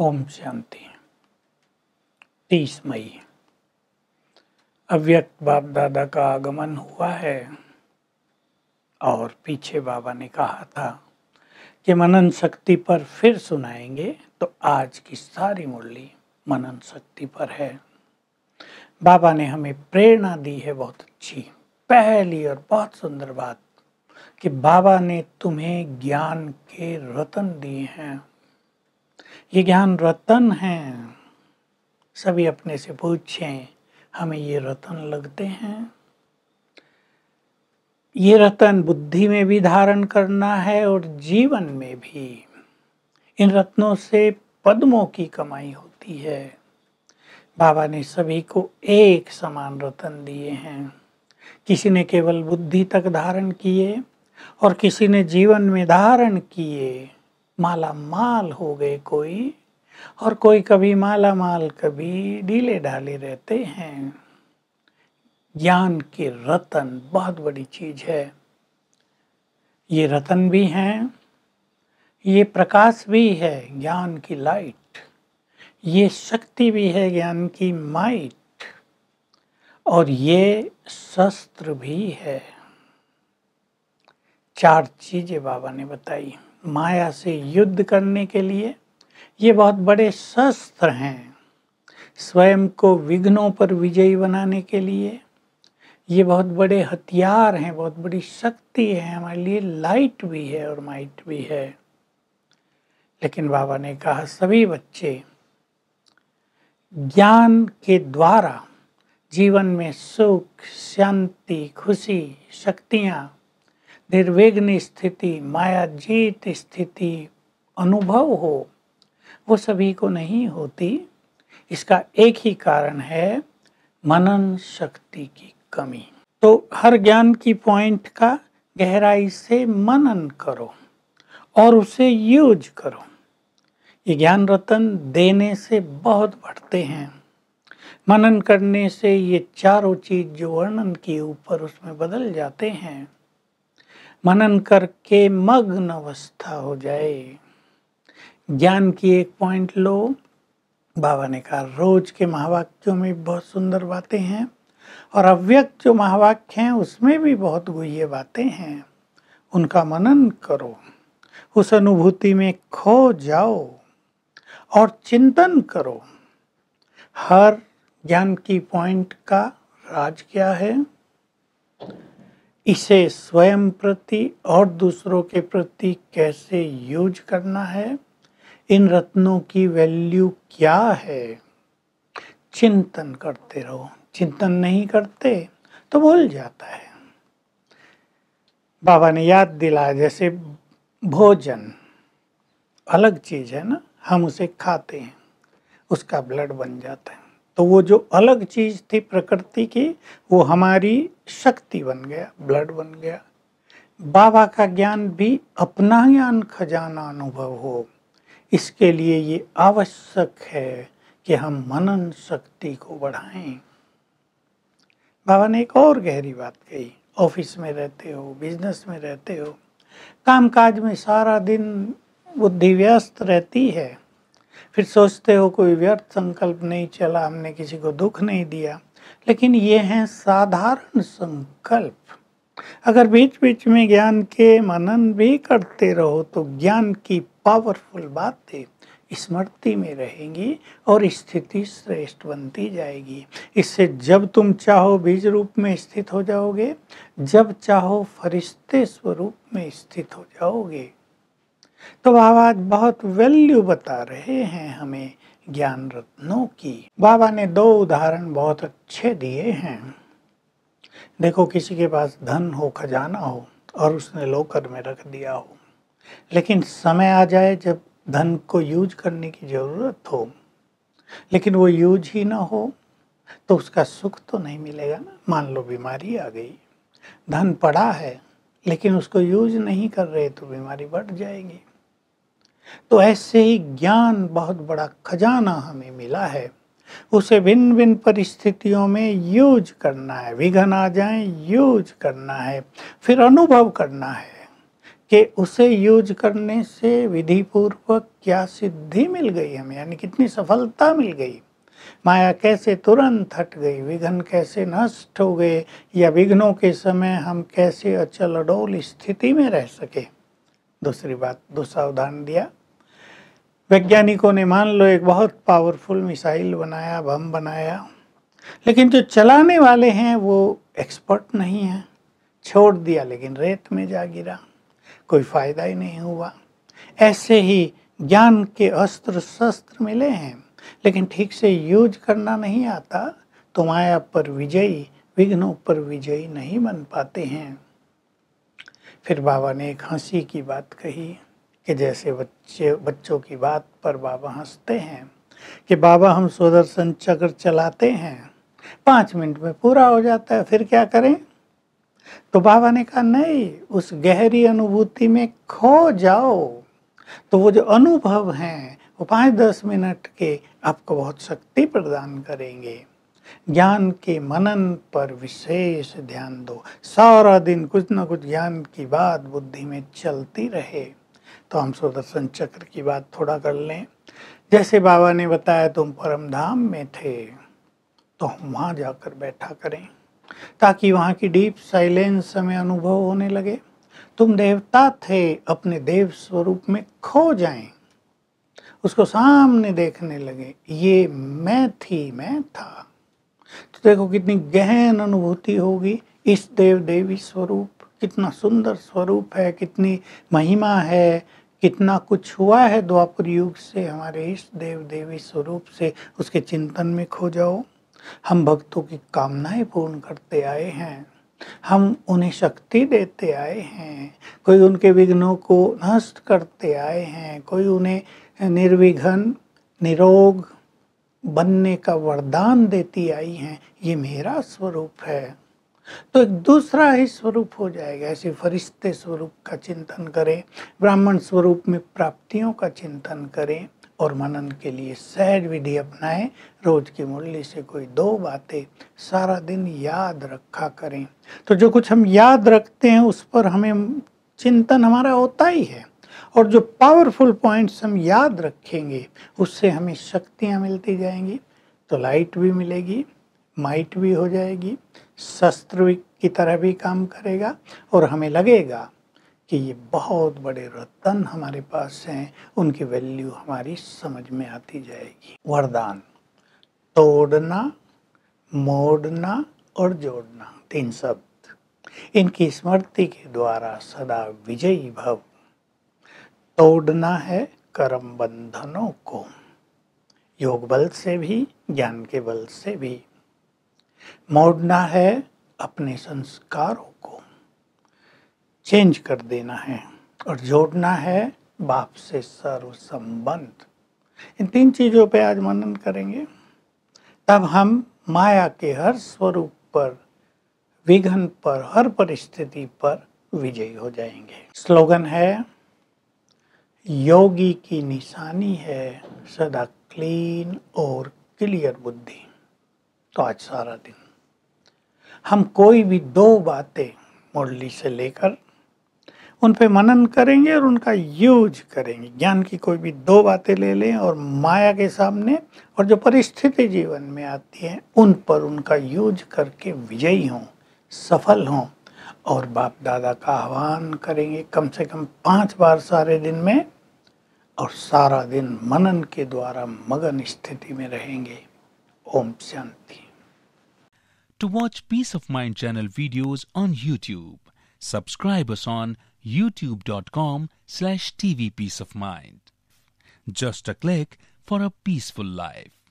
ओम शांति तीस मई अव्यक्त बाप दादा का आगमन हुआ है और पीछे बाबा ने कहा था कि मनन शक्ति पर फिर सुनाएंगे तो आज की सारी मुरली मनन शक्ति पर है बाबा ने हमें प्रेरणा दी है बहुत अच्छी पहली और बहुत सुंदर बात कि बाबा ने तुम्हें ज्ञान के रतन दिए हैं ये ज्ञान रतन है सभी अपने से पूछें हमें ये रतन लगते हैं ये रतन बुद्धि में भी धारण करना है और जीवन में भी इन रत्नों से पद्मों की कमाई होती है बाबा ने सभी को एक समान रतन दिए हैं किसी ने केवल बुद्धि तक धारण किए और किसी ने जीवन में धारण किए माला माल हो गए कोई और कोई कभी माला माल कभी ढीले ढाले रहते हैं ज्ञान के रतन बहुत बड़ी चीज है ये रतन भी हैं ये प्रकाश भी है ज्ञान की लाइट ये शक्ति भी है ज्ञान की माइट और ये शस्त्र भी है चार चीजें बाबा ने बताई माया से युद्ध करने के लिए ये बहुत बड़े शस्त्र हैं स्वयं को विघ्नों पर विजयी बनाने के लिए ये बहुत बड़े हथियार हैं बहुत बड़ी शक्ति है हमारे लिए लाइट भी है और माइट भी है लेकिन बाबा ने कहा सभी बच्चे ज्ञान के द्वारा जीवन में सुख शांति खुशी शक्तियाँ निर्विघ्न स्थिति मायाजीत स्थिति अनुभव हो वो सभी को नहीं होती इसका एक ही कारण है मनन शक्ति की कमी तो हर ज्ञान की पॉइंट का गहराई से मनन करो और उसे यूज करो ये ज्ञान रतन देने से बहुत बढ़ते हैं मनन करने से ये चारों चीज जो वर्णन की ऊपर उसमें बदल जाते हैं मनन करके मग्न अवस्था हो जाए ज्ञान की एक पॉइंट लो बाबा ने कहा रोज के महावाक्यों में बहुत सुंदर बातें हैं और अव्यक्त जो महावाक्य हैं उसमें भी बहुत गुह्य बातें हैं उनका मनन करो उस अनुभूति में खो जाओ और चिंतन करो हर ज्ञान की पॉइंट का राज क्या है इसे स्वयं प्रति और दूसरों के प्रति कैसे यूज करना है इन रत्नों की वैल्यू क्या है चिंतन करते रहो चिंतन नहीं करते तो भूल जाता है बाबा ने याद दिलाया जैसे भोजन अलग चीज़ है ना हम उसे खाते हैं उसका ब्लड बन जाता है तो वो जो अलग चीज़ थी प्रकृति की वो हमारी शक्ति बन गया ब्लड बन गया बाबा का ज्ञान भी अपना ज्ञान खजाना अनुभव हो इसके लिए ये आवश्यक है कि हम मनन शक्ति को बढ़ाएं बाबा ने एक और गहरी बात कही ऑफिस में रहते हो बिजनेस में रहते हो कामकाज में सारा दिन बुद्धि व्यस्त रहती है फिर सोचते हो कोई व्यर्थ संकल्प नहीं चला हमने किसी को दुख नहीं दिया लेकिन ये हैं साधारण संकल्प अगर बीच बीच में ज्ञान के मनन भी करते रहो तो ज्ञान की पावरफुल बातें स्मृति में रहेंगी और स्थिति श्रेष्ठ बनती जाएगी इससे जब तुम चाहो बीज रूप में स्थित हो जाओगे जब चाहो फरिश्ते स्वरूप में स्थित हो जाओगे तो आवाज बहुत वैल्यू बता रहे हैं हमें ज्ञान रत्नों की बाबा ने दो उदाहरण बहुत अच्छे दिए हैं देखो किसी के पास धन हो खजाना हो और उसने लोकर में रख दिया हो लेकिन समय आ जाए जब धन को यूज करने की ज़रूरत हो लेकिन वो यूज ही ना हो तो उसका सुख तो नहीं मिलेगा ना मान लो बीमारी आ गई धन पड़ा है लेकिन उसको यूज नहीं कर रहे तो बीमारी बढ़ जाएगी तो ऐसे ही ज्ञान बहुत बड़ा खजाना हमें मिला है उसे भिन्न भिन्न परिस्थितियों में यूज करना है विघन आ जाए यूज करना है फिर अनुभव करना है कि उसे यूज करने से विधि पूर्वक क्या सिद्धि मिल गई हमें यानी कितनी सफलता मिल गई माया कैसे तुरंत हट गई विघ्न कैसे नष्ट हो गए या विघ्नों के समय हम कैसे अचल अडोल स्थिति में रह सके दूसरी बात दूसरा उदाहरण दिया वैज्ञानिकों ने मान लो एक बहुत पावरफुल मिसाइल बनाया बम बनाया लेकिन जो चलाने वाले हैं वो एक्सपर्ट नहीं हैं छोड़ दिया लेकिन रेत में जा गिरा कोई फायदा ही नहीं हुआ ऐसे ही ज्ञान के अस्त्र शस्त्र मिले हैं लेकिन ठीक से यूज करना नहीं आता तो माया पर विजयी विघ्नों पर विजयी नहीं बन पाते हैं फिर बाबा ने एक हंसी की बात कही कि जैसे बच्चे बच्चों की बात पर बाबा हंसते हैं कि बाबा हम सुदर्शन चक्र चलाते हैं पाँच मिनट में पूरा हो जाता है फिर क्या करें तो बाबा ने कहा नहीं उस गहरी अनुभूति में खो जाओ तो वो जो अनुभव हैं वो पाँच दस मिनट के आपको बहुत शक्ति प्रदान करेंगे ज्ञान के मनन पर विशेष ध्यान दो सारा दिन कुछ ना कुछ ज्ञान की बात बुद्धि में चलती रहे तो हम सुदर्शन चक्र की बात थोड़ा कर लें जैसे बाबा ने बताया तुम परम धाम में थे तो हम वहाँ जाकर बैठा करें ताकि वहाँ की डीप साइलेंस हमें अनुभव होने लगे तुम देवता थे अपने देव स्वरूप में खो जाएं उसको सामने देखने लगे ये मैं थी मैं था तो देखो कितनी गहन अनुभूति होगी इस देव देवी स्वरूप कितना सुंदर स्वरूप है कितनी महिमा है कितना कुछ हुआ है द्वापर युग से हमारे इस देव देवी स्वरूप से उसके चिंतन में खो जाओ हम भक्तों की कामनाएं पूर्ण करते आए हैं हम उन्हें शक्ति देते आए हैं कोई उनके विघ्नों को नष्ट करते आए हैं कोई उन्हें निर्विघन निरोग बनने का वरदान देती आई हैं ये मेरा स्वरूप है तो एक दूसरा ही स्वरूप हो जाएगा ऐसे फरिश्ते स्वरूप का चिंतन करें ब्राह्मण स्वरूप में प्राप्तियों का चिंतन करें और मनन के लिए सहज विधि अपनाएं रोज की मुरली से कोई दो बातें सारा दिन याद रखा करें तो जो कुछ हम याद रखते हैं उस पर हमें चिंतन हमारा होता ही है और जो पावरफुल पॉइंट्स हम याद रखेंगे उससे हमें शक्तियाँ मिलती जाएंगी तो लाइट भी मिलेगी माइट भी हो जाएगी शस्त्र की तरह भी काम करेगा और हमें लगेगा कि ये बहुत बड़े रतन हमारे पास हैं उनकी वैल्यू हमारी समझ में आती जाएगी वरदान तोड़ना मोड़ना और जोड़ना तीन शब्द इनकी स्मृति के द्वारा सदा विजयी भव तोड़ना है कर्म बंधनों को योग बल से भी ज्ञान के बल से भी मोड़ना है अपने संस्कारों को चेंज कर देना है और जोड़ना है बाप से सर्व संबंध इन तीन चीज़ों पे आज मनन करेंगे तब हम माया के हर स्वरूप पर विघन पर हर परिस्थिति पर विजयी हो जाएंगे स्लोगन है योगी की निशानी है सदा क्लीन और क्लियर बुद्धि तो आज सारा दिन हम कोई भी दो बातें मुरली से लेकर उन पे मनन करेंगे और उनका यूज करेंगे ज्ञान की कोई भी दो बातें ले लें और माया के सामने और जो परिस्थिति जीवन में आती है उन पर उनका यूज करके विजयी हों सफल हों और बाप दादा का आह्वान करेंगे कम से कम पांच बार सारे दिन में और सारा दिन मनन के द्वारा मगन स्थिति में रहेंगे ओम शांति to watch peace of mind channel videos on YouTube subscribe on YouTube dot com slash TV peace of mind just a click for a peaceful life